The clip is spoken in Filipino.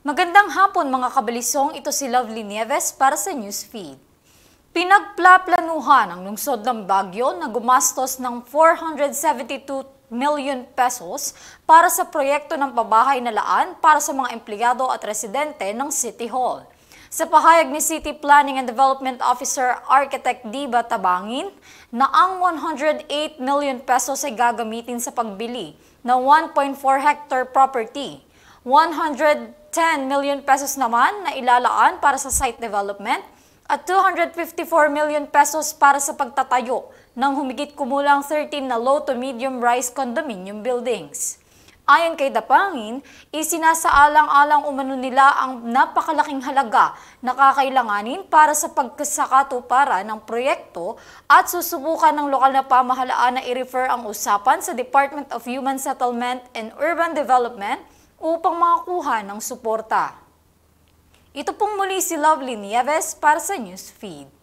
Magandang hapon mga kabalisong, ito si Lovely Nieves para sa Newsfeed. Pinagplaplanuhan ang lungsod ng Baguio na gumastos ng 472 million pesos para sa proyekto ng pabahay na laan para sa mga empleyado at residente ng City Hall. Sa pahayag ni City Planning and Development Officer Architect Diba Tabangin na ang 108 million pesos ay gagamitin sa pagbili ng 1.4 hectare property 110 million pesos naman na ilalaan para sa site development at 254 million pesos para sa pagtatayo ng humigit kumulang 13 na low to medium rise condominium buildings. Ayon kay Dapangin, isinasaalang-alang umano nila ang napakalaking halaga na kakailanganin para sa pagkasakatuparan ng proyekto at susubukan ng lokal na pamahalaan na i-refer ang usapan sa Department of Human Settlement and Urban Development – upang makakuha ng suporta. Ito pong muli si Lovely Nieves para sa news feed.